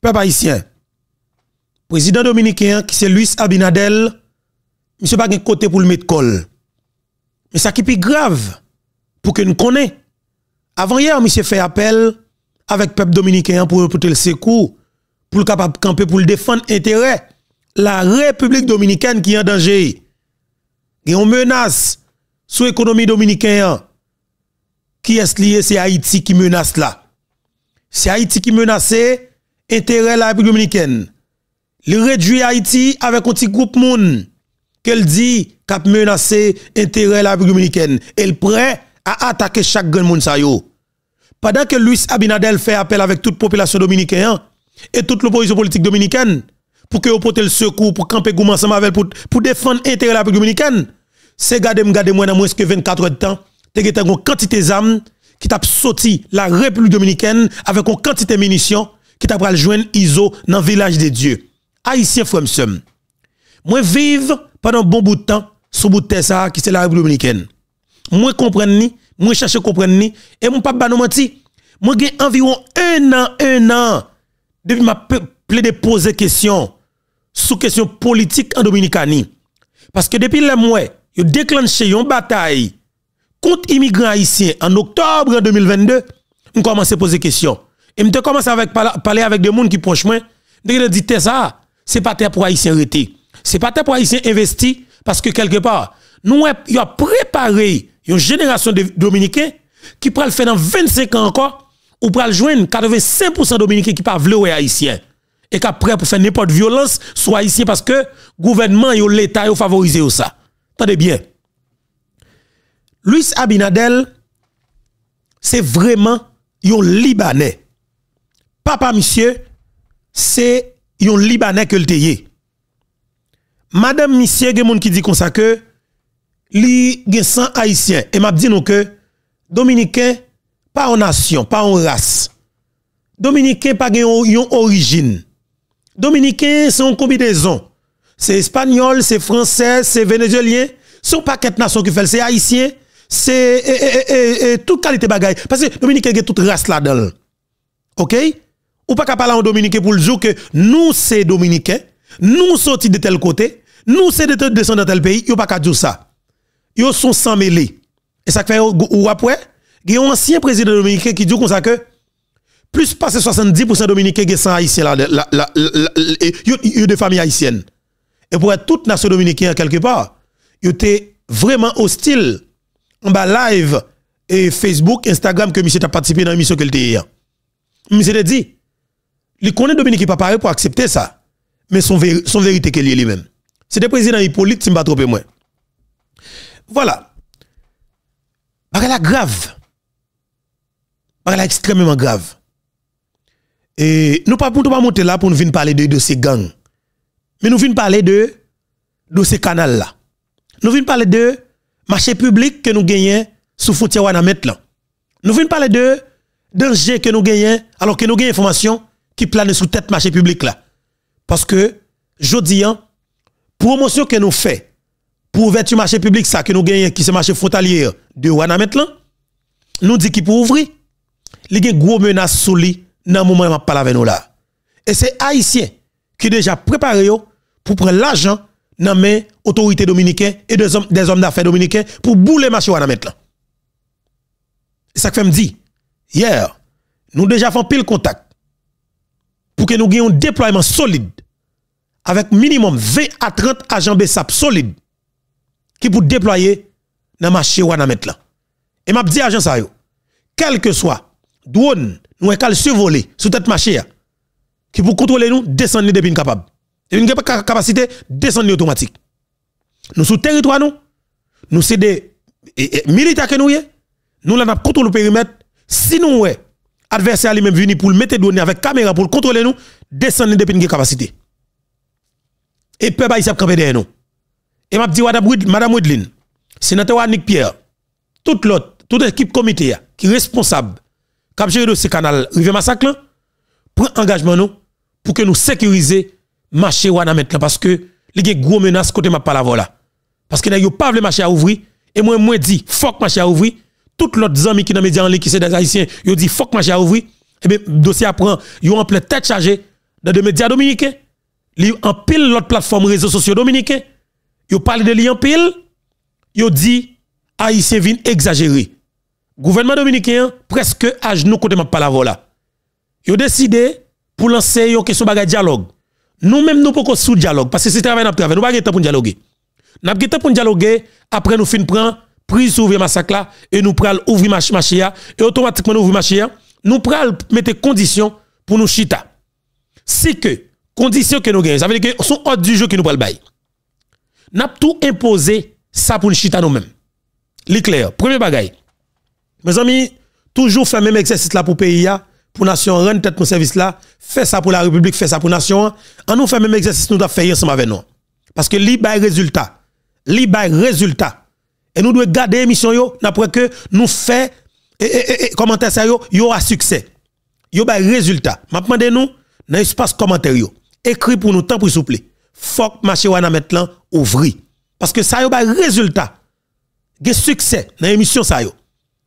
peuple haïtien, président dominicain, qui c'est Luis Abinadel, monsieur pas côté pour le mettre col. Mais ça qui est grave, pour que nous connaissions, avant hier, monsieur fait appel avec peuple dominicain pour le secours, pour le capable camper, pour le défendre intérêt. La République dominicaine qui est en danger. Et on menace sur l'économie dominicaine. Qui est lié? C'est Haïti qui menace là. C'est Haïti qui menace intérêt la République dominicaine. Il réduit Haïti avec un petit groupe monde... qu'elle dit a menacé... intérêt la République dominicaine. Elle prêt à attaquer chaque grand monde Pendant que Luis Abinadel fait appel avec toute population dominicaine et toute l'opposition politique dominicaine pour que vous le secours pour camper Gouman ensemble pour, défendre de la République dominicaine. C'est garder garder moins ont moins que 24 heures de temps, tu une quantité d'armes qui t'a sauté la République dominicaine avec une quantité de munitions qui t'a pral joindre ISO dans le village de Dieu. Haïtien Fremsem. Moi vive pendant bon bout de temps sous bout de terre ça qui c'est la République dominicaine. Moi comprendre ni, moi à comprendre ni et mon papa ba nous menti. Moi j'ai environ un an, un an depuis m'a de poser question sous question politique en Dominicanie. Parce que depuis le mois, yo déclenché une bataille contre immigrants haïtiens en octobre 2022, on commence à poser question. Et je commence à parler avec des gens qui proches moi. Je dit que ça, c'est pas terre pour haïtien Ce C'est pas terre pour haïtien investir. parce que quelque part, nous avons préparé une génération de dominicains qui pourra le faire dans 25 ans encore ou pourra le joindre 85% des dominicains qui pas être haïtien et qui prêt pour faire n'importe violence soit haïtien parce que gouvernement et l'état ont favorisé ça. Attendez bien. Luis Abinadel, c'est vraiment un Libanais. Papa, monsieur, c'est un Libanais que le Madame, monsieur, il y a qui dit comme ça que li gen haïtiens et m'a dit que dominicain pas en nation pas en race dominicain pas gen origine dominicain c'est une combinaison c'est espagnol c'est français c'est vénézuélien pas paquet nation qui fait c'est haïtien c'est toute qualité bagaille parce que dominicain gen toute race là-dedans OK ou pas capable en dominicain pour le jour que nous c'est dominicains, nous sortis de tel côté, nous c'est de descendre dans tel pays, yo pas qu'à dire ça. Ils sont sans mêlés. Et ça fait ou après, il y a un ancien président dominicain qui dit comme ça que plus de 70% dominicains qui sont haïtiens là, y a des familles de famille Et pour être toute nation dominicaine quelque part, yo était vraiment hostile en bas live et Facebook, Instagram que monsieur t'a participé dans l'émission que le hier. Monsieur a dit il connaît Dominique qui pas pareil pour accepter ça. Mais son, vérité qu'elle est lui-même. C'était président Hippolyte, si je ne trop moins. Voilà. la grave. la extrêmement grave. Et nous ne pouvons pas monter là pour nous parler de, ces gangs. Mais nous venons parler de, de ces canals-là. Nous venons parler de marché public que nous gagnons sous frontière Wanamet Nous venons parler de danger que nous gagnons alors que nous gagnons information qui plane sous tête marché public là. Parce que, je dis, la promotion que nous faisons pour ouvrir marché public, ça que nous gagnons, qui c'est marché frontalier de Wanametlan nous dit qu'il pour ouvrir. Il y a une grosse menace sous lui dans le moment où je parle avec nous là. Et c'est Haïtien qui déjà préparé pour prendre l'argent dans les autorités dominicaines et des hommes, d'affaires dominicains pour bouler marché Wanametlan maintenant. ça que je me dis. Hier, nous déjà fait pile contact que nous ayons un déploiement solide avec minimum 20 à 30 agents BSAP solides qui pour déployer dans le marché ou dans mettre là. Et m'a dit agent ça quel que soit drone nous est survoler sur tête marché hein, qui pour contrôler nous descendre depuis capable. Et une capacité descendre automatique. Nous sur territoire nous sommes c'est des militaires que nous y nous contrôle le périmètre si nous ouais Adversaire lui-même venu pour le mettre données avec caméra pour le contrôler nous, descendre depuis une capacité. Et peuple haïtien camper derrière nous. Et m'a dit madame Woodline, sénateur Nick Pierre, toute l'autre, toute l'équipe comité qui est responsable cap gérer ce canal rivière massacre prend engagement nous pour que nous sécuriser marché wana mettre parce que il y a gros menace côté m'a pas la voilà. Parce que n'a pas le marché à ouvrir et moi moi dit faut que marché à ouvrir tout l'autre zami qui dans les médias en ligne, qui c'est des Haïtiens, ils dit fuck marché a ouvri. Et eh bien, dossier apprend, ils ont en plein tête chargée dans des médias dominicains. Ils en pile l'autre plateforme réseaux sociaux dominicains. Ils parlent de li en pile. Ils dit haïtiens viennent exagérer. Gouvernement dominicain, presque à genoux côté ma palavre là. Ils décidé pour lancer une question de dialogue. Nous-mêmes, nous pouvons sous dialogue. Parce que c'est travail, nous travail. Nous pouvons pas de temps pour dialoguer. Nous n'avons pas de temps pour dialoguer. Après, nous fin prendre prise ouvrir massacre là et nous pral ouvrir marché marché et automatiquement nous ouvrir marché nous pral mettre conditions pour nous chita si que conditions que nous gagnons ça veut dire que son hors du jeu que nous pral bail n'a tout imposé ça pour nous chita nous-mêmes l'éclair premier bagaille mes amis toujours faire même exercice là pour pays pour nation rendre tête mon service là fait ça pour la république fait ça pour nation en nous le même exercice nous devons faire ensemble avec nous parce que li résultat li résultat et nous devons garder l'émission, après que nous faisons, et, commentaire ça, yo, yo a succès. Yo ba résultat. Maintenant de nous, dans l'espace commentaire Écrit pour nous, tant pour souple. vous plaît. Fok marché ouvri. Parce que ça yo ba résultat. Ge succès dans l'émission ça yo.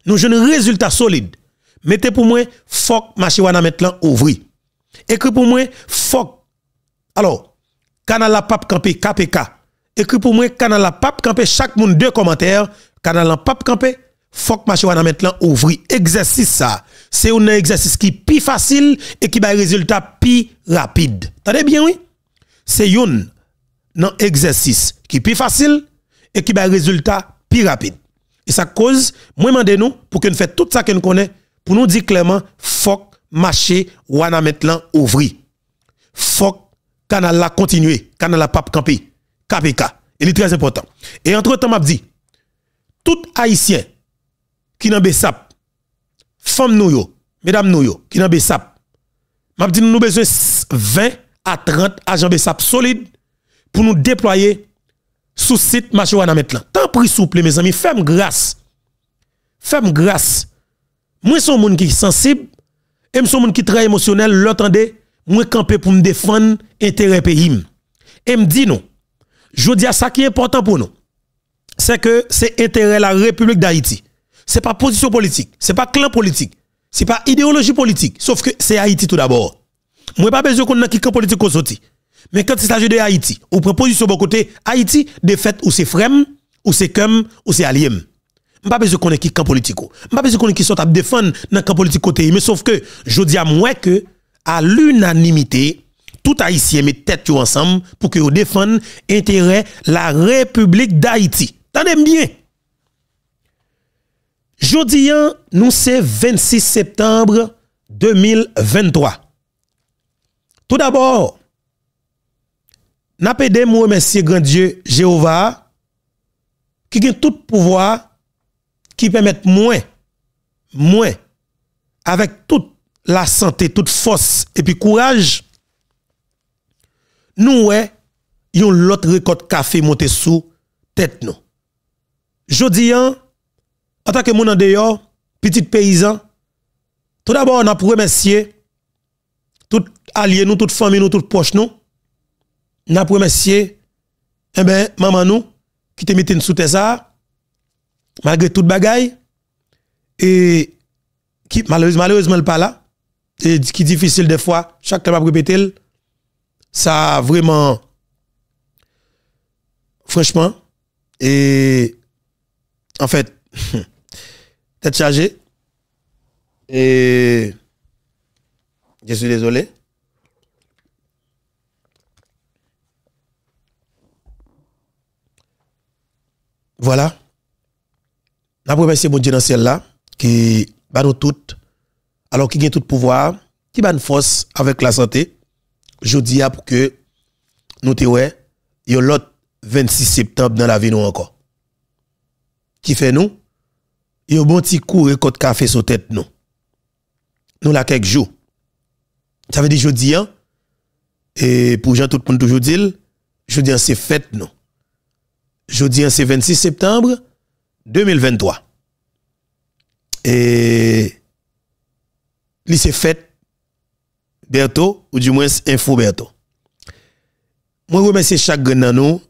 Nous jeunes résultat solide. Mettez pour moi, fok marché wana maintenant ouvri. Écrit pour moi, Foc, Alors, canal la pape campé, KPK écrit pour moi canal la pape camper chaque monde deux commentaires canal la pape camper faut que wana maintenant ouvri exercice ça c'est un exercice qui plus facile et qui a résultat plus rapide Tendez bien oui c'est un non exercice qui plus facile et qui a résultat plus rapide et ça cause moi demande nous pour que nous fait tout ça que nous connaît pour nous dire clairement faut marché wana maintenant ouvri. faut canal la continuer canal la pape camper KPK. Il est très important. Et entre-temps, m'a dit, tout Haïtien qui n'a BESAP, femme nous mesdames nous qui n'a BESAP, m'a dit, nous avons besoin 20 à 30 agents BESAP solides pour nous déployer sous site Machoana maintenant. Tant pris souple, mes amis, femme grâce. Femme grâce. Moi, je suis un monde qui sensible, et je suis un monde qui très émotionnel, l'entendez, moi, campé pour me défendre intérêt pays. Et me dis, non, je dis à ça qui est important pour nous. C'est que c'est intérêt la République d'Haïti. C'est pas position politique, c'est pas clan politique, c'est pas idéologie politique, sauf que c'est Haïti tout d'abord. Moi pas besoin qu'on ait un camp politique sorti. Mais quand il s'agit de Haïti, ou prend position bon côté, Haïti défaite ou c'est frem, ou c'est comme ou c'est Je pas besoin qu'on ait un camp politique. Pas besoin qu'on ait qui pas à défendre dans camp politique côté, mais sauf que je dis à moi que à l'unanimité tout haïtien met tête ensemble pour que vous l'intérêt intérêt la République d'Haïti. Tenez bien. Jodi hein, nous c'est 26 septembre 2023. Tout d'abord, n'a pas de remercier grand Dieu Jéhovah qui a tout pouvoir qui permet moins moins avec toute la santé, toute force et puis courage nous ouais, yon l'autre record café monté sous tête nous. Jodi en tant que mon en dehors, petit paysan, tout d'abord on a pour remercier tout allié nous, toute famille nous, toute proche nous. On a pour remercier eh ben maman nous qui te mette sous ça malgré toute bagaille e et qui malheureusement malheureusement pas là et qui difficile des fois chaque temps m'a répéter ça vraiment, franchement, et en fait, tête chargée. Et je suis désolé. Voilà. la remercie mon Dieu dans ciel là, qui bat nous toutes, alors qui a tout pouvoir, qui bat une force avec la santé. Jodi ya pou ke nou te we, yo lot 26 septembre nan la ve nou anko. Ki fe nou, yo bon ti kou re kote kafe sou tet nou. Nou la kek jou. Sa ve di jodi ya, e pou jan tout poun tou jodi il, jodi an se fet nou. Jodi an se 26 septembre 2023. E li se fet, Berto, ou du moins Info Berto. Moi, remercie chaque grand nous,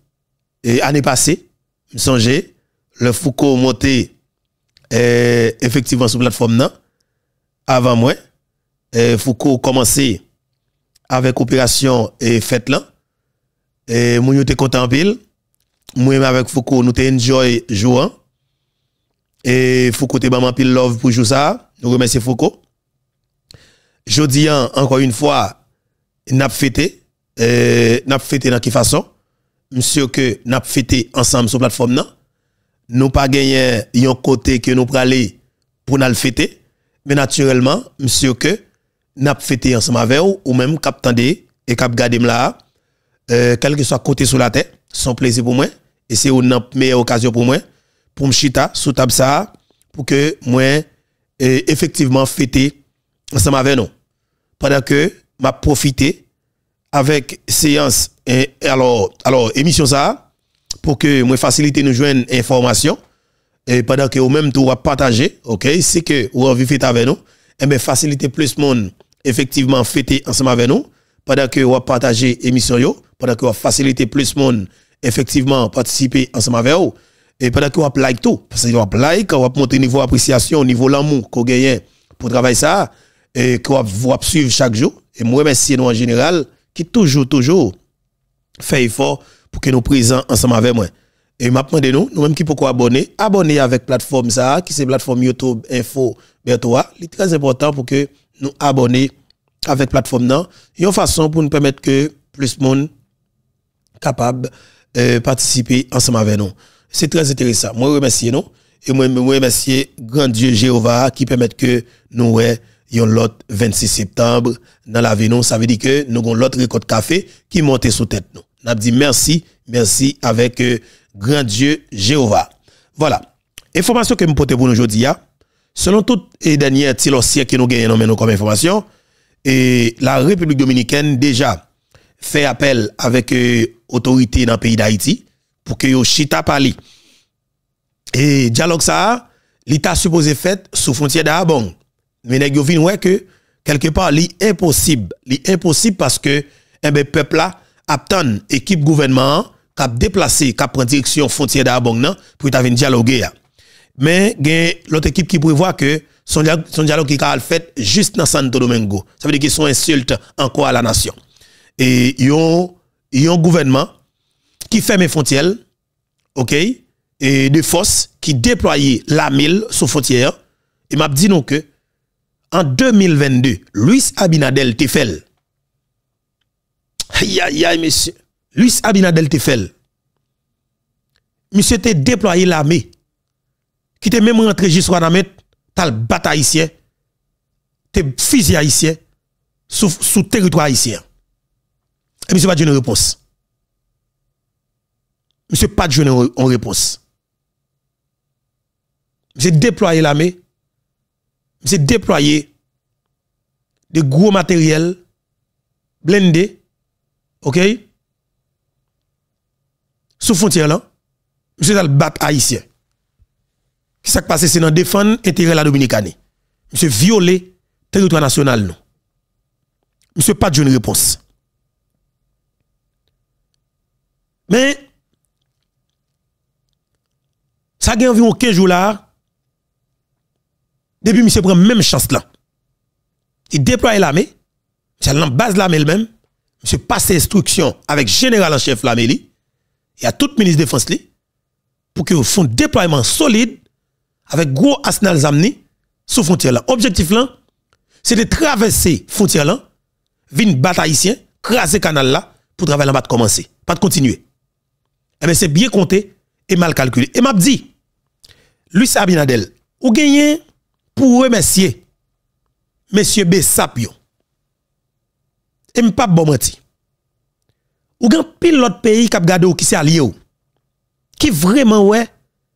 et année passée, me songe, le Foucault monté, eh, effectivement, sur la plateforme, Avant moi, eh, Foucault Foucault commencé avec opération et fête là. Et eh, moi, j'étais content pile. Moi, avec Foucault, nous enjoy jouant. Et Foucault, t'es maman pile love pour jouer ça. Nous remercie Foucault dis encore une fois, n'a fêté, euh, n'a fêté dans quelle façon? Monsieur que n'a fêté ensemble sur plateforme non? Nous pas gagné un côté que nous aller pour nous fêter, mais naturellement, monsieur que n'a fêté ensemble avec vous ou même cap et cap garder là, euh, quel que soit côté sur la tête, son plaisir pour moi et c'est une meilleure occasion pour moi pour me sous table ça pour que moi euh, effectivement fêter ensemble avec nous. Pendant que m'a profité avec séance et alors alors émission ça pour que moi facilite... nous joindre information et pendant que au même tour partager OK c'est que vous envie avec nous et eh bien faciliter plus monde effectivement fêter ensemble avec nous pendant que vous partagez émission yo pendant que vous faciliter plus monde effectivement participer ensemble avec vous et pendant que vous like tout parce que vous like vous monter niveau appréciation niveau l'amour qu'on gagne pour travailler ça et va vous suivre chaque jour. Et moi, remercie nous en général, qui toujours, toujours fait effort pour que nous présents ensemble avec moi. Et maintenant, nous, nous-mêmes qui pouvons abonner, abonner avec plateforme ça, qui c'est plateforme YouTube Info Bertoa. C'est très important pour que nous abonner avec plateforme là. Et une façon pour nous permettre que plus de monde capable de euh, participer ensemble avec nous. C'est très intéressant. Moi, remercie nous. Et moi, moi remercie grand Dieu Jéhovah qui permet que nous, ouais, yon lot 26 septembre dans la l'avenir ça veut dire que nous avons l'autre récolte café qui monte sous tête nous n'a dit merci merci avec euh, grand Dieu Jéhovah voilà information que nous porte pour nous aujourd'hui hein. selon toutes les dernières dossiers que nous gagnons comme information et la République dominicaine déjà fait appel avec euh, autorité dans le pays d'Haïti pour que yo chita parli et dialogue ça l'état supposé fait sous frontière d'Arabon mais nèg ouais que quelque part li impossible, li impossible parce que eh ben peuple là une équipe gouvernement cap déplacer, cap prendre direction frontière d'Abong pour ta venir dialoguer Mais gain l'autre équipe qui prévoit que son dialogue, son dialogue qui fait juste dans Santo Domingo. Ça veut dire qu'ils sont insultes encore à la nation. Et ils ont gouvernement qui ferme les frontières, OK, et de forces qui déployent la mille sur frontière. Et m'a dit non que en 2022, Luis Abinadel te Aïe, aïe, aïe, monsieur. Luis Abinadel te Monsieur te déployé l'armée, qui te même rentré jusqu'à la mettre, t'as le bataille haïtien, t'es fusil haïtien, sous, sous territoire haïtien. Et monsieur pas de réponse. Monsieur pas de en réponse. Monsieur déployé l'armée, c'est déployer de gros matériels blindés, ok? Sous frontière là, monsieur le haïtien haïtien. Qui s'est passé, c'est dans défendre l'intérêt de la M. Monsieur violé territoire national non. Monsieur pas de réponse. Mais, ça a environ 15 jours là, depuis monsieur prend même chance là. Il déploie l'armée, c'est la base l'armée elle-même, monsieur passe instruction avec général en chef l'armée et à tout ministre de défense li, pour fassiez un déploiement solide avec gros arsenal zamni sous frontière là. Objectif là, c'est de traverser frontière là, venir battre craser canal là pour travailler là pas commencer, pas de continuer. Eh c'est bien compté et mal calculé. Et m'a dit lui Abinadel, ou gagnez pour remercier monsieur B Sapio. Et pas bon menti. Ou pile l'autre pays qui a ou qui s'est allié ou. Qui vraiment ouais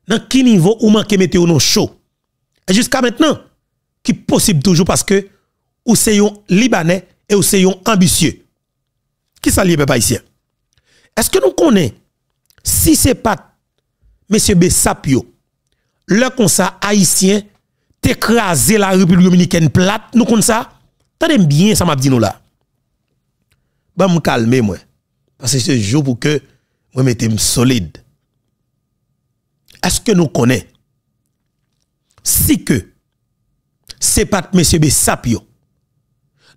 dans quel niveau ou manque météo non chaud. Et jusqu'à maintenant qui possible toujours parce que ou c'est un libanais et ou c'est un ambitieux. Qui s'allie peuple haïtien Est-ce que nous connaissons si c'est pas monsieur Bessapio le conseil haïtien écraser la République dominicaine plate, nous comme ça. Tenez bien ça m'a dit nous là. Bah me calmer moi parce que c'est jour pour que moi mettez solide. Est-ce que nous connaissons si que c'est pas monsieur Bessapio,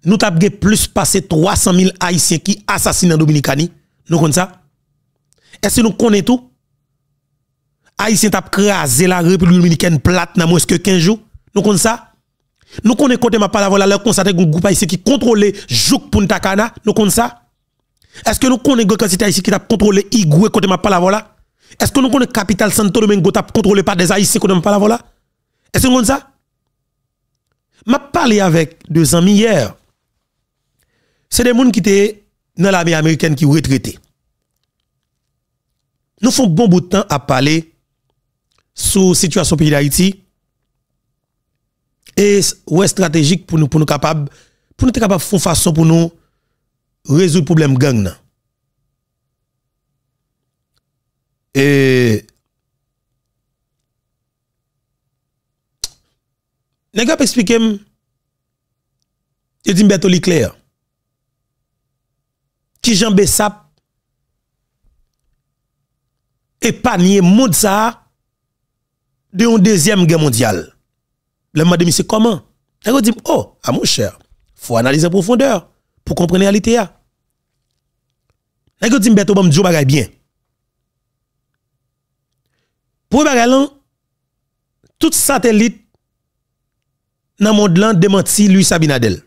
nous avons plus passé 300 000 haïtiens qui assassinent la Dominicani, nous connaissons ça Est-ce que nous connaissons tout Haïtiens t'a crasé la République dominicaine plate dans moins que 15 jours nous connaissons ça. Nous connaissons côté ma parole là, un groupe haïtien qui contrôle Jouk Punta Nous connaissons ça. Est-ce que nous connaissons quantité haïtien qui a contrôlé Igwe côté ma parole là? Est-ce que nous connaissons Capital Santo Domingo t'a contrôlé par des haïtiens côté ma parole là? Est-ce que nous connaissons ça? M'a parlé avec deux amis hier. C'est des gens qui étaient dans l'armée américaine qui ont retraité. Nous faisons bon bout de temps à parler sur la situation du pays d'Haïti et c'est stratégique pour nous pour nous capable pour nous capable faire façon pour nous résoudre le problème gang et Je vais expliquer je dis Bertoli clair qui Jean Bessap épanier e monde ça de une deuxième guerre mondiale le m'a dit, c'est comment? Elle dit, oh, à ah, mon cher, faut analyser en profondeur pour comprendre la réalité. Ah. Elle dit, bête, on me bien. Pour bagalan, tout satellite dans le monde démenti Luis Abinadel.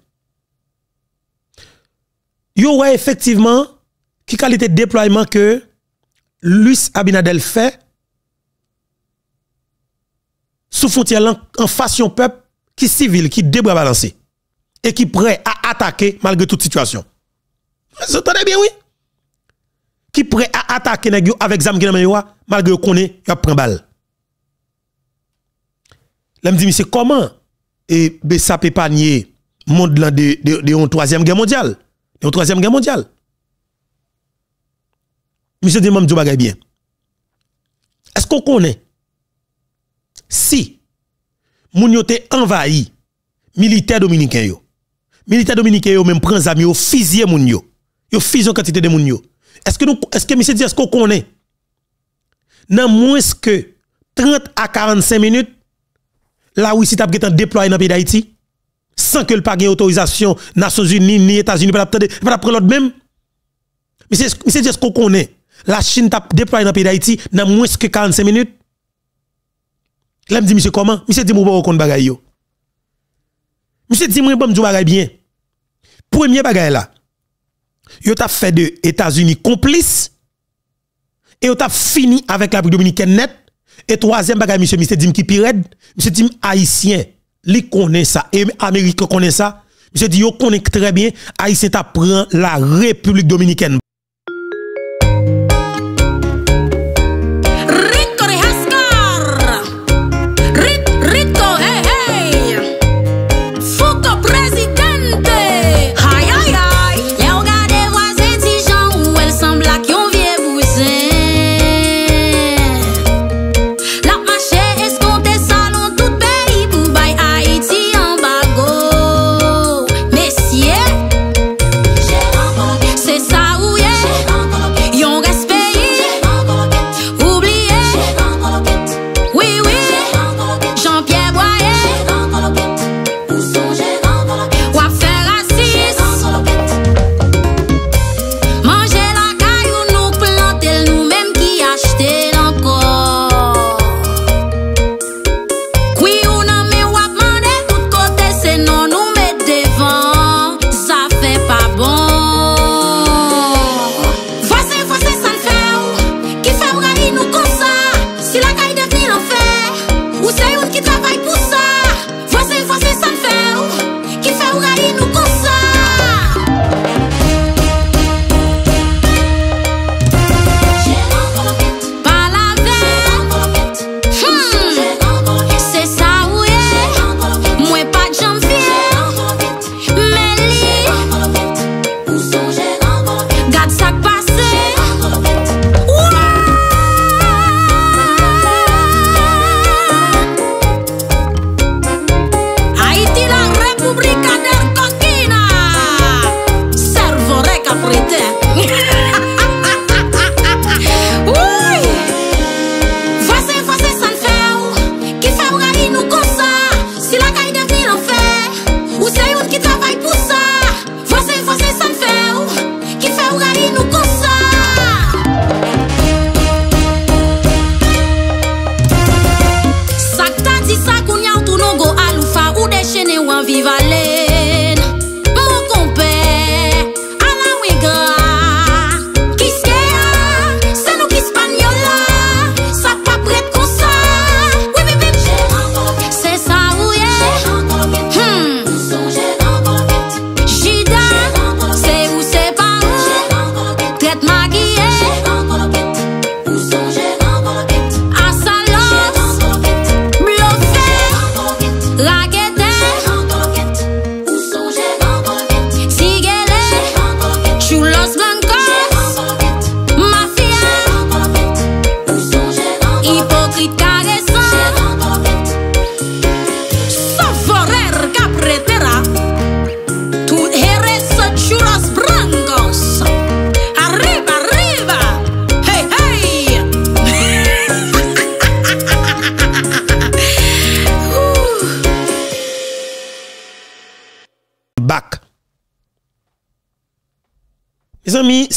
Yo ouais effectivement qui qualité de déploiement que Luis Abinadel fait sous frontière en face peuple qui civil, qui débra balancé et qui prêt à attaquer malgré toute situation. Vous entendez bien, oui? Qui prêt à attaquer avec Zam malgré qu'on est, il prend balle. Là, me dit, mais c'est comment? Et pas nier monde de, de, de, troisième guerre mondiale. De troisième guerre mondiale. Monsieur dit, je bien. Est-ce qu'on connaît? si moun yo envahi militaire dominicain yo militaire dominicain yo même prend zami yo fusillé moun yo yo fusion quantité de moun est-ce que nous est-ce que monsieur est-ce qu'on connaît dans moins que 30 à 45 minutes la si t'a getan déployé dans pays d'Haïti sans que le pas autorisation Nations Unies ni États-Unis pas pas prendre l'autre même monsieur monsieur dit est-ce qu'on connaît la Chine t'a déployé dans pays d'Haïti dans moins que 45 minutes Là, me dit, monsieur, comment Monsieur dit, moi, pas reconnaître bagaille yo. Monsieur dit, moi, pas me bagaille bien. Premier bagaille là. Yo t'a fait de États-Unis complices Et yo t'a fini avec la République dominicaine net. Et troisième bagaille, monsieur, monsieur dit, qui monsieur dit, haïtien, li connaît ça. Et américain connaît ça. Monsieur dit, yo connaît très bien, haïtien t'a prend la République dominicaine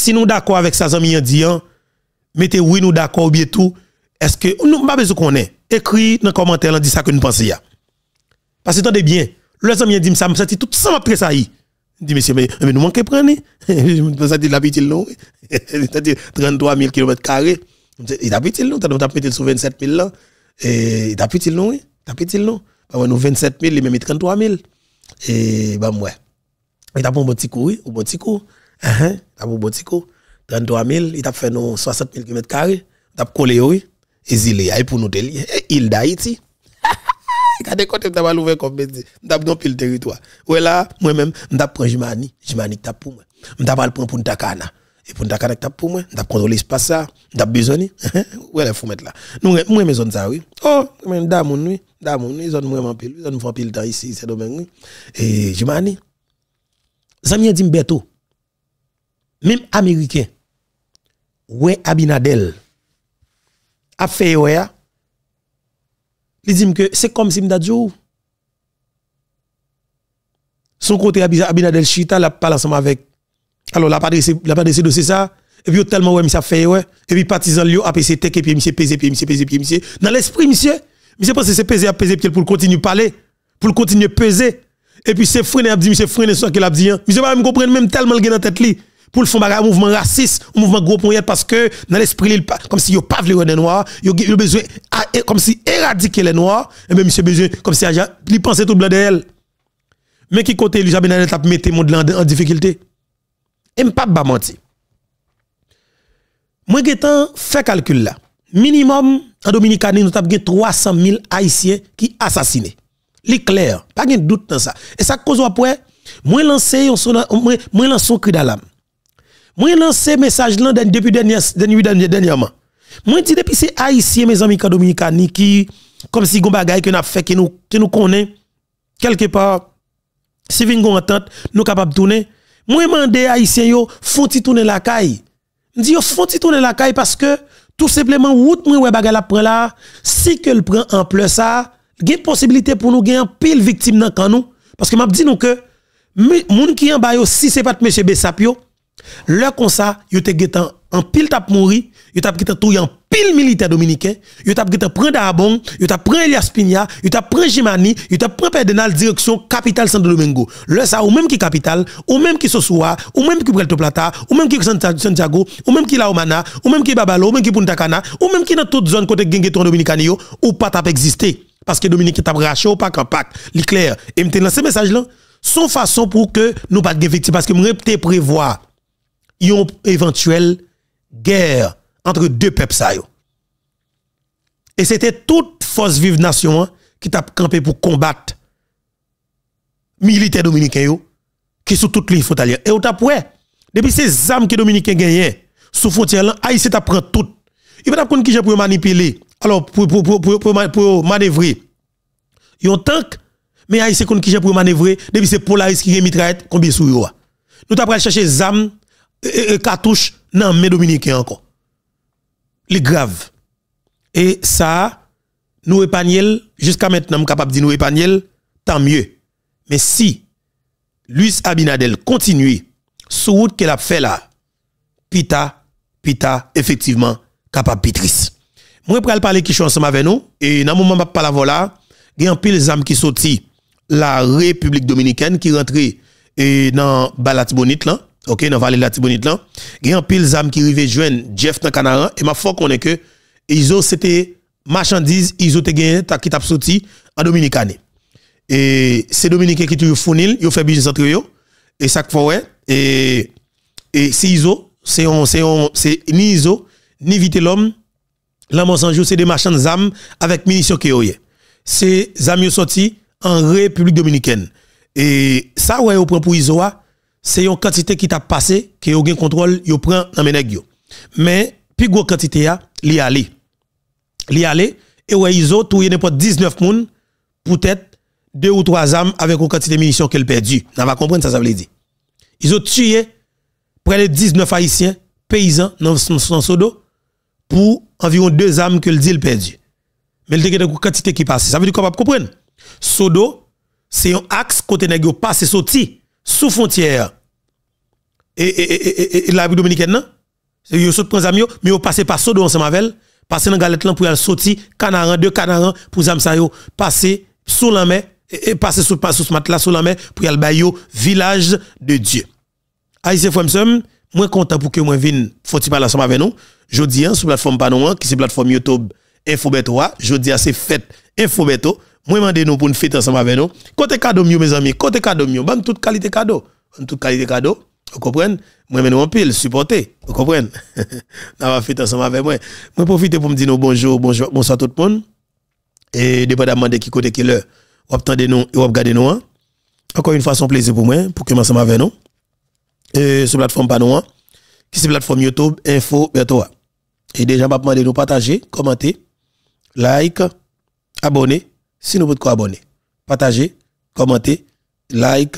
si nous d'accord avec ça, amis indiens, hein, mettez oui nous d'accord ou bien tout. Est-ce que nous pas besoin qu'on est écrit dans commentaire dit ça que nous pensons Parce que attendez bien, les amis dit ça me senti tout ça m'a Dit monsieur mais, mais nous manquons prendre. Je hein. ça hein. dit la petite non. C'est-à-dire 33 000 km2. Il a petit tu t'as pété sur 27 000 là. Et il a petit non, oui. T'as petit non Bah nous 27 000, il même 33 000. Et bah moi, Il a bon petit coup, oui, ou bon petit coup hein, t'as pour Botico, 33 000, il t'a fait nous 60 000 km, t'as collé, oui, et exilé, aïe pour nous Et île eh, d'Haïti. Regardez quand t'as ouvert comme dit t'as dans pile territoire. Ouais là, moi-même, t'as pris Jimani, Jimani t'as pour moi, t'as pas le point pour Ntakana. Et pour Ntakana t'as pour moi, t'as contrôlé l'espace ça, t'as besoin, hein? ouais là, faut mettre là. Nous, moi, mes zones ça, oui. Oh, mais d'amoun, oui, d'amoun, ils ont moi pile, ils ont fait pile temps ici, c'est dommage, oui. Et Jimani, Zamien dit Beto. Même Américain, ouais Abinadel, a fait ouais, ah. il dit que c'est comme si m'dadjou. Son côté Abinadel Chita, la parle ensemble avec. Alors, la pas de c'est ça. Et puis, tellement ouais, ça fait ouais. Et puis, partisan Lio a pesé tech, et puis, monsieur pesé, puis, monsieur pesé, puis, monsieur. Dans l'esprit, monsieur, monsieur pense que c'est pesé, à pesé, pour continuer à parler, pour continuer à peser. Et puis, c'est freiné, a dit, monsieur freiné, ce qu'il a dit. Hein. Monsieur pas me comprendre même tellement le dans la tête pour le fond un mouvement raciste, un mouvement gros pour parce que dans l'esprit, comme si yon pas voulu les noirs, il a besoin, comme si éradiquer les noirs, et même monsieur besoin, comme si il pensait tout blanc de Mais qui côté lui, elle n'a mettre monde en, en difficulté. Et pas pas menti. Moi, j'ai fait calcul là. Minimum, en Dominicani, nous avons 300 000 Haïtiens qui assassinés. C'est clair, pas de doute dans ça. Et ça cause après, moi lancé, moi lancé un cri d'alarme. Moi lancé message là depuis dernier dernièrement. Moi dit depuis c'est haïtien mes amis dominicains, qui comme si gon bagaille que n'a fait que nous que nous connaît quelque part si vin gon entente nous capable tourner. Moi mandé haïtien yo font tourner la caille. Dit yo font tourner la caille parce que tout simplement route moi ouais bagaille la prend là si que le prend en plus ça une possibilité pour nous gagner pile victime dans nous parce que m'a dit nous que moun qui en bas si c'est pas monsieur Bessapio Là konsa, ça, yo te en pile tap mouri, yo tap getan tout en pile militaire dominicain, yo tap getan prend Darabon, yo tap prendre Elias Pina, yo tap prend Jimani, yo tap prend Pedenal direction capitale Santo Domingo. Le ça ou même qui capitale, ou même qui Sosua, ou même qui Puerto Plata, ou même qui Santiago, ou même qui La Omana, ou même qui Babalo, ou même qui Punta Cana, ou même qui dans toute zone côté gengeton dominicain yo, ou pas tap exister parce que Dominique t'a raché ou pas qu'un pack, clair. Et me ce message là, son façon pour que nous pas de victime parce que devons prévoir une éventuelle guerre entre deux peuples. Et c'était toute force vive nation hein, qui t'a campé pour combattre militaires dominicains qui sont toutes les frontalières. Et au tapoué, depuis ces armes que dominicains gagnent sous frontière, Haïti t'a prend tout. Il va qu'on qui j'ai pour manipuler, alors pour, pour, pour, pour manœuvrer. Ils ont tank, mais Haïti qu'on qui j'ai pour manœuvrer, depuis ces Polaris qui gagnent mitraillette, combien sous yo. Hein. Nous à chercher des armes cartouche dans mais Dominicain encore. Les grave. Et ça, nous épaniel jusqu'à maintenant, nous capable de nous épaniel tant mieux. Mais si Luis Abinadel continue sur route qu'elle a fait là, pita, pita, effectivement, capable pitris. Moi, je vais parler qui ensemble avec nous, et dans moment où je parle il y a un pile d'âmes qui sorti la République Dominicaine, qui rentre dans Balat là, OK, dans vallée la Tibonite là, il y a un pile zam qui rive joindre Jeff dans Canaran et m'a faut qu'on que Iso c'était marchandise, Iso te gagné ta qui t'a sorti en Dominicaine Et c'est Dominicain qui toujours fournil, ils fait business entre eux et ça faut ouais et et c'est Iso, c'est on c'est on c'est ni Iso ni vite l'homme l'homme sans jour c'est des marchands zam avec munitions qui ont. C'est zam sorti en République dominicaine. Et ça ouais au prend pour Isoa c'est une quantité qui t'a passé, que vous avez contrôle, vous prend dans les Mais, plus grosse quantité, Il y a aller, et ouais, ils ont tué n'importe 19 personnes, peut-être 2 ou 3 âmes avec une quantité de munitions qu'elle perdu. On va comprendre ça, ça veut dire. Ils ont tué près de 19 haïtiens, paysans, dans le sodo, pour environ 2 âmes qu'elle dit perdu. Mais il y a une quantité qui passe. Ça veut dire qu'on va comprendre. Sodo, c'est un axe côté nègre passé sorti sous frontière et, et, la République dominicaine, c'est yo saute prend yo, mais yo passé par Sodo ensemble avec passé dans galette là pour aller sortir canaran deux canaran pour zam sa passer sous la main, et passé sous pas sous matelas sous la main, pour aller bayo village de Dieu. Aïssé je moi content pour que moi vienne faut parler ensemble avec nous. Jodi hein, sous sur plateforme panouan, qui est c'est plateforme YouTube je 3, dis c'est fête Infobeto moi, demandé nous pour une fête ensemble avec nous. Côté cadeau, mes amis, côté cadeau, mieux. Bam, toute qualité cadeau. Toute qualité cadeau. Vous comprenez? Moi, je en pile, supporter. Vous comprenez? On va fêter ensemble avec moi. Moi, profite pour me dire bonjour, bonjour, bonsoir tout le monde. Et pas de qui côté qui l'heure, vous attendez nous et vous regardez nous. Hein. Encore une fois, son plaisir pour moi, pour que ensemble avec nous. Et sur la plateforme Panoa. Hein. qui c'est la plateforme YouTube, Info bientôt. Et déjà, je vais demander de nous partager, commenter, like, abonner si nous pouvez quoi abonner. Partagez, commentez, like,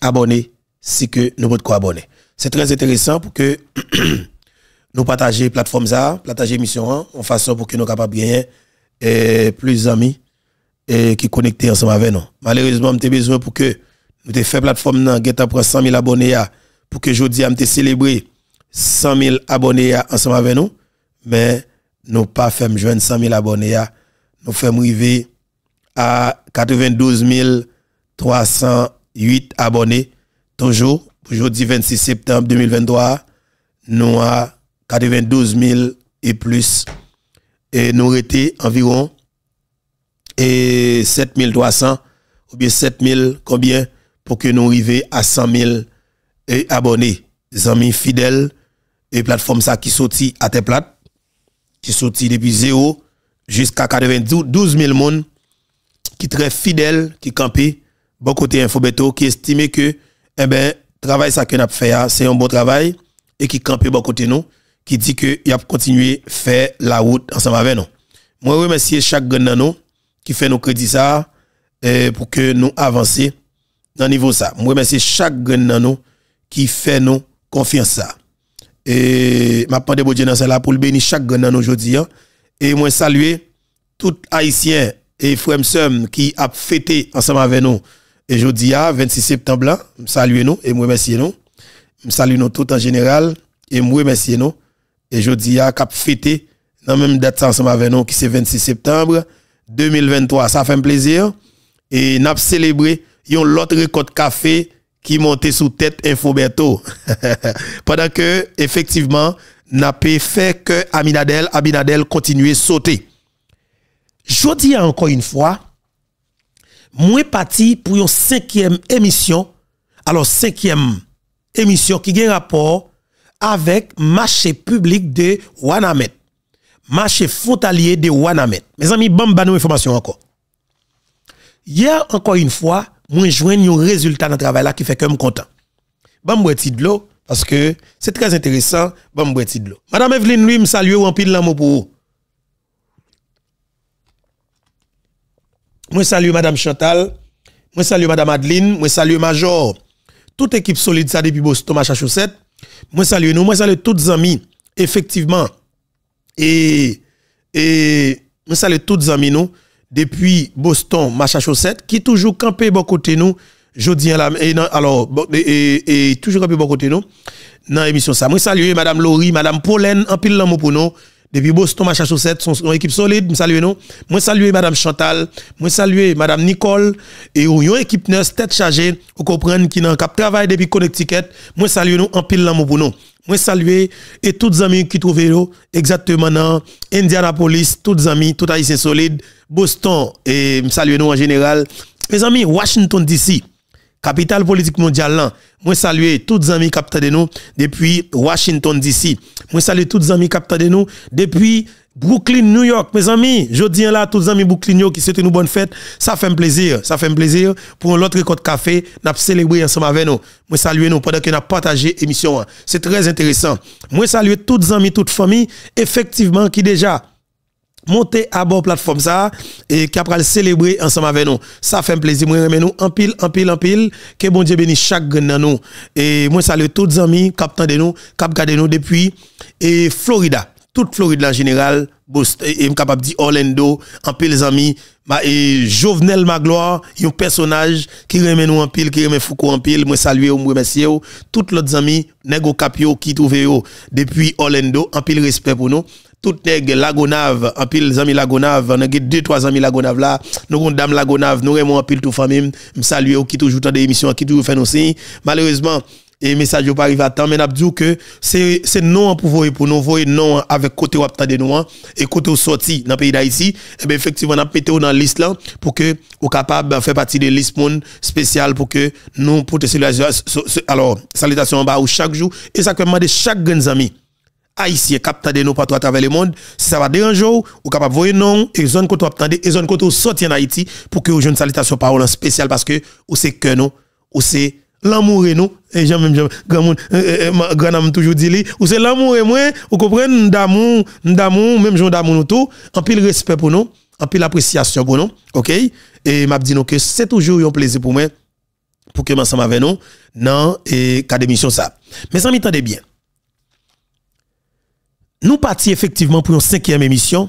abonner si que nous pouvez quoi abonner. C'est très intéressant pour que nous partagions plateforme ça, partager mission en, façon pour que nous capables bien eh, plus d'amis et eh, qui connectent ensemble avec nous. Malheureusement, nous avons besoin pour que nous te fait plateforme que get après 100 000 abonnés pour que jodi a célébrer célébrer 100 000 abonnés ensemble avec nous mais nous pas fait joindre 100 000 abonnés à, nous faisons arriver à 92 308 abonnés. Toujours, aujourd'hui 26 septembre 2023, nous à 92 000 et plus. Et nous étions environ et 7 300 ou bien 7 000 combien pour que nous arrivions à 100 000 abonnés. Des amis fidèles et plateforme ça qui sortit à tes plates, qui sortit depuis zéro jusqu'à 92 000 personnes qui très fidèle, qui campé, bon côté Infobeto, qui estime que, eh ben, travail ça qu'on a fait, ah, c'est un bon travail, et qui campé bon côté nous, qui dit que y a continué faire la route ensemble avec nous. Moi, remercie chaque grand qui fait nos crédits ça, eh, pour que nous avancions dans niveau ça. Moi, remercie chaque grand nous, qui fait nous confiance ça. Et ma pas bon Dieu dans là pour le bénir chaque grand aujourd'hui, hein. et moi saluer tout haïtien et Fremsem qui a fêté ensemble avec nous. Et je à 26 septembre là, saluez nous et moi merci nous. Saluez nous tout en général et moi merci nous. Et je à cap fêté dans même date ensemble avec nous qui c'est 26 septembre 2023. Ça fait un plaisir et n'a célébré l'autre l'autre record café qui montait sous tête Infoberto. Pendant que effectivement n'a fait que Aminadel Abinadel continuait sauter. Je dis encore une fois, moi parti pour une cinquième émission, alors cinquième émission qui a un rapport avec marché public de Wanamet, marché frontalier de Wanamet. Mes amis, bon, bah, nous information encore. Hier, encore une fois, moi joins un résultat dans travail là qui fait que je suis content. Bon, parce que c'est très intéressant, bon, Madame Evelyne, lui, me salue en pile l'amour pour vous. Moi salue Madame Chantal, moi salue Madame Adeline, moi salue Major, toute équipe solide ça depuis Boston Macha Moi salue nous, moi salue toutes amis, effectivement. Et et moi salue toutes amis nous depuis Boston Macha Chaussette qui toujours campé bon côté nous. Jodi la et alors et, toujours campé bon côté nous dans l'émission ça. Moi salue Madame Laurie, Madame Pauline en pile l'amour pour nous. Depuis Boston, ma Chaussette, son, équipe solide, je salue nous. Moi salue Madame Chantal, moi salue Madame Nicole, et une équipe nurse tête chargée, vous comprenez, qui un cap travail depuis Connecticut. Moi salue nous en pile l'amour pour nous. Moi salue et les amis qui trouvent exactement dans Indianapolis, tous amis, tout haïtien solide, Boston, et salue nous en général. Mes amis, Washington DC capitale politique mondiale là. Moi saluer tous les amis captés de nous depuis Washington DC. Moi saluer tous les amis captés de nous depuis Brooklyn, New York, mes amis, je dis là, tous les amis Brooklyn qui souhaitent une bonne fête, ça fait un plaisir, ça fait un plaisir pour l'autre record café, n'a célébrer ensemble avec nous. Moi saluer nous pendant que n'a partagé l'émission, hein. C'est très intéressant. Moi saluer tous les amis, les familles, effectivement qui déjà monter à bord plateforme ça et qui le célébrer ensemble avec nous. Ça fait un plaisir moi nous en pile en pile en pile que bon Dieu bénisse chaque dans nous et moi salue tous les amis captain de nous cap de nous depuis et Florida toute Florida en général je et, capable dire Orlando en pile amis et Jovenel Magloire un personnage qui remet nous en pile qui remet Foucault en pile moi saluer moi remercie, toutes les amis Nego Capio qui trouvé depuis Orlando en pile respect pour nous tout nèg Lagonave, en pile zami Lagonave, nan ou deux trois amis Lagonave là, nous avons dame Lagonave, nous avons en pile tout famille, salue ou qui toujours des émissions qui toujours fait nos signes. Malheureusement, et message pas arrivé à temps mais n'a dit que c'est c'est non pour voyer pour nous voyer non avec côté ou de nous hein. et côté ou sorti dans pays d'Haïti et eh ben effectivement n'a pété dans liste là pour que ou capable faire partie de liste spéciale pour que nous porter alors salutations en bas ou chaque jour et ça que à chaque grand ami haïtien capte de nos partout à travers le monde, ça va déranger ou capable voir non et zone que vous attendez et zone que vous sorti en Haïti pour que vous une salutation parole en spécial parce que ou c'est que nous ou c'est l'amour et nous et j'aime même grand monde euh, euh, euh, grand homme toujours dit ou c'est l'amour et moi vous comprenez d'amour d'amour même gens d'amour nous tout en pile respect pour nous en pile appréciation pour nous OK et m'a dit non que c'est toujours un plaisir pour moi pour que m'ensemble avec nous non et qu'à d'émission ça mes amis tendez bien Nou pati efektiveman pou yon 5e emisyon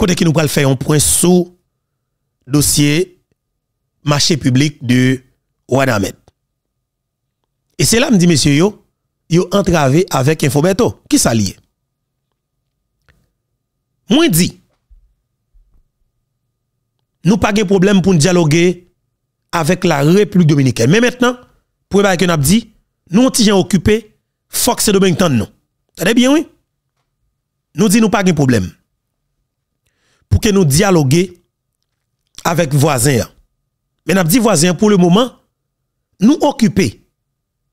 kote ki nou pral fèy yon prwen sou dosye machè publik de Ouad Ahmed. E se la mdi mesye yo, yo entrave avèk InfoBeto. Ki sa liye? Mwen di nou pa gen problem pou diyalogue avèk la Republik Dominikè. Mè mètenan, pou mwen ap di, nou an ti jen okupè, fòk se domè yon tan nou. de bien, oui. Nous disons pas de problème. Pour que nous dialoguions avec voisins. Mais nous dit voisins, pour le moment, nous occupons.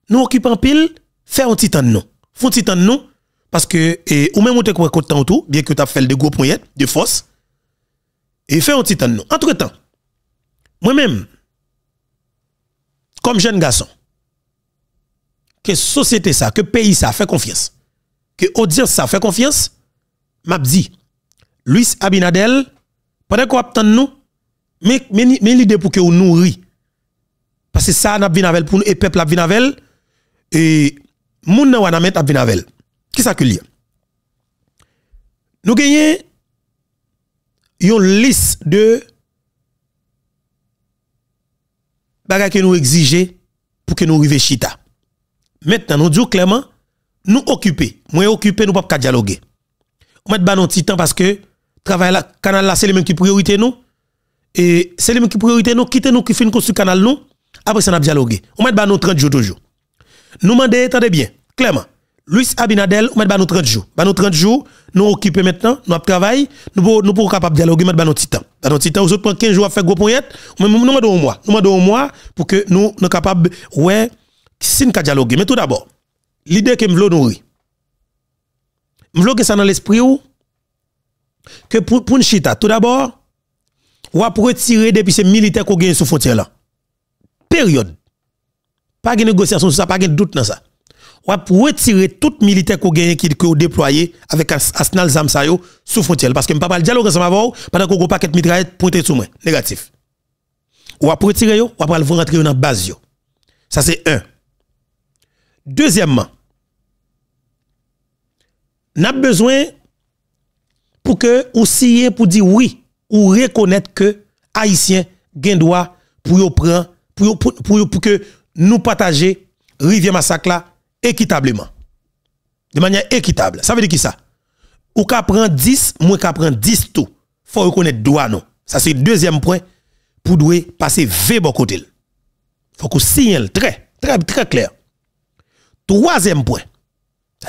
Nous occupons pile, faire un petit nous. Faisons un titan temps nous, Parce que, et, ou même on te croit tout, bien que tu as fait de gros points, de force. Et faire un petit temps Entre temps, moi-même, comme jeune garçon, que société ça, que pays ça, fait confiance que l'audience ça fait confiance, m'a dit Luis Abinadel pendant qu'on attend nous mais mais, l'idée pour que nous nourrit parce que ça n'a vinn avec pour nous et peuple a et moun nan wana met a avec qui ça que nous gagnons une liste de bagages que nous exigeons pour que nous arrivions chita maintenant nous disons clairement nous occuper, nous occuper, nous ne pouvons pas dialoguer. On met pas notre temps parce que travail là, canal là, c'est les mêmes qui priorité nous. Et c'est les mêmes qui priorité nous, quittez nous qui fin construire canal nous. Après ça, on a dialoguer. On met pas nos 30 jours toujours. Nous demandons, attendez bien, clairement. Luis Abinadel, on met pas nos 30 jours. Ba nos 30 jours, nous occupés maintenant, nous travail, nous nous pour capable dialoguer, met notre temps. Dans notre temps, vous prend 15 jours à faire gros poignet, nous demandons un mois. Nous demandons un mois pour que nous nous capables ouais, signe qu'à dialoguer. Mais tout d'abord, l'idée que nourrir, je veux que ça dans l'esprit ou que pour pour chita tout d'abord on va retirer depuis ces militaires qu'on gagné sous frontière là. Période. Pas de négociation sur ça, pas de doute dans ça. On va retirer tout militaire qu'on gagne qui ont déployé avec Arsenal Zamsayo sous frontière parce que je ne parle pas dialogue ensemble avant pendant qu'on pas paquet mitraillette pointé sur moi. Négatif. On va retirer on va rentrer dans base Ça c'est un. Deuxièmement, n'a besoin pour que vous pour dire oui ou reconnaître que haïtien gain droit pour pour que nous partager rivière massacre là équitablement. De manière équitable. Ça veut dire qui ça Ou ka prend 10, moins ka prend 10 tout. Faut reconnaître droit Ça c'est le deuxième point pour nous passer vers bon côté. Faut que signe très très très clair. Troisième point.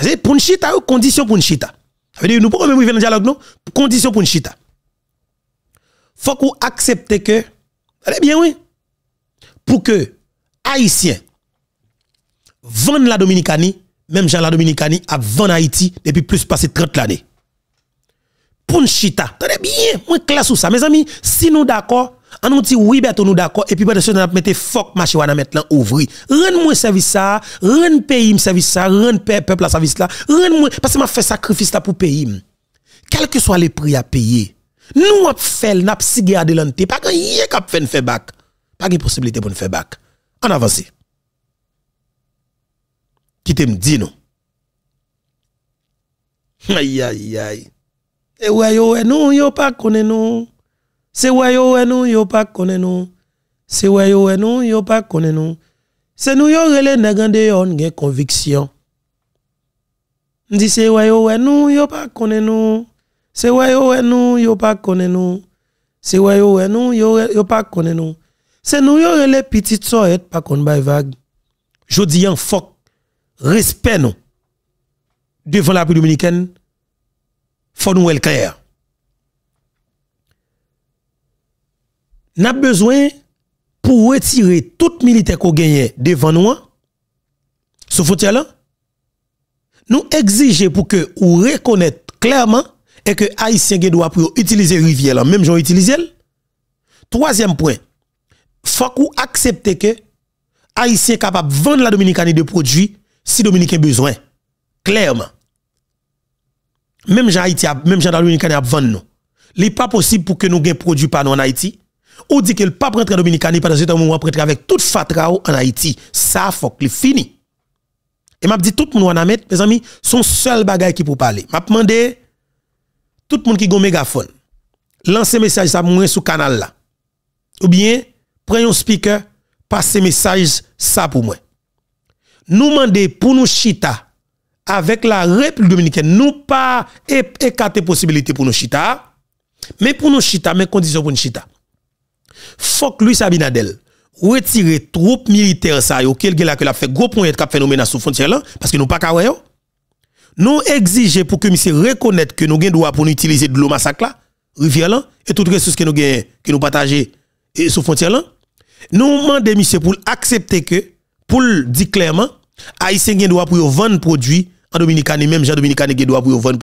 C'est pour une chita ou euh, condition pour une chita. Ça veut dire, nous pouvons même nous dans le dialogue, non? Condition pour une chita. Faut qu'on accepte que, allez bien oui, pour que Haïtiens vendent la Dominicanie, même Jean la Dominicanie a vendu Haïti depuis plus de 30 l'année. Pour une chita. allez bien, moi classe ou ça, mes amis, si nous d'accord, an nou ti wibè ton nou dakò, epi pwè de sè nan ap mette fok machi wana mette lan ouvri. Ren mwen servisa, ren pey im servisa, ren pey pepl la servisa la, ren mwen, pasè ma fè sakrifis la pou pey im. Kèlke sou alè priy ap peyye, nou ap fèl nan ap sigè adelante, pa gen yek ap fè n'fè bak, pa gen posibilite pou n'fè bak. An avansi. Kitè mdi nou. Ay ay ay. E eh wè oh non, yo wè nou yo pa konè nou. C'est wayo nous nous, nou, yo pa wayo nou. nous wè nous. nous, nous yo pa nou. Se nous yo rele negande yon gen conviction. Ndi c'est wayo nous, nous yo nous, respect nous. Devant la République dominicaine, faut nous être n'a besoin pour retirer tout militaire qu'on gagne devant nous hein? Ce frontière là nous exiger pour que ou reconnaître clairement et que les Haïtiens doivent utiliser rivière là même j'en elle. troisième point faut qu'on accepte que haïtien capable vendre la dominicanie de produits si dominicain besoin clairement même j'en Haïti même j'en a vendre nous n'est pas possible pour que nous gagne produit nous en Haïti ou dit qu'il pas prêtre dominicaine pendant ce temps où on être avec toute fatra en Haïti ça faut que fini et m'a dit tout le monde mes amis son seul bagage qui pour parler m'a demandé tout le monde qui gon mégaphone lancer message ça moins ce canal là ou bien prenez un speaker passez message ça pour moi nous demander pour nous chita avec la République dominicaine nous pas écarter possibilité pour nous chita mais pour nous chita mais conditions pour nous chita faut que Luis Abinadel retire troupes militaires ça yo quelqu'un là que l'a fait gros point qui phénomène sous frontière là parce que nous pas kawé Nous exiger pour que monsieur reconnaître que nous gain droit pour nous utiliser de l'eau massacre là, rivière là et toutes ressources que nous gain que nous partager et sous frontière là. Nous demandons monsieur pour accepter que pour dire clairement Haïtien le droit pour vendre produit en Dominicane même Jean Dominicani gain droit pour vendre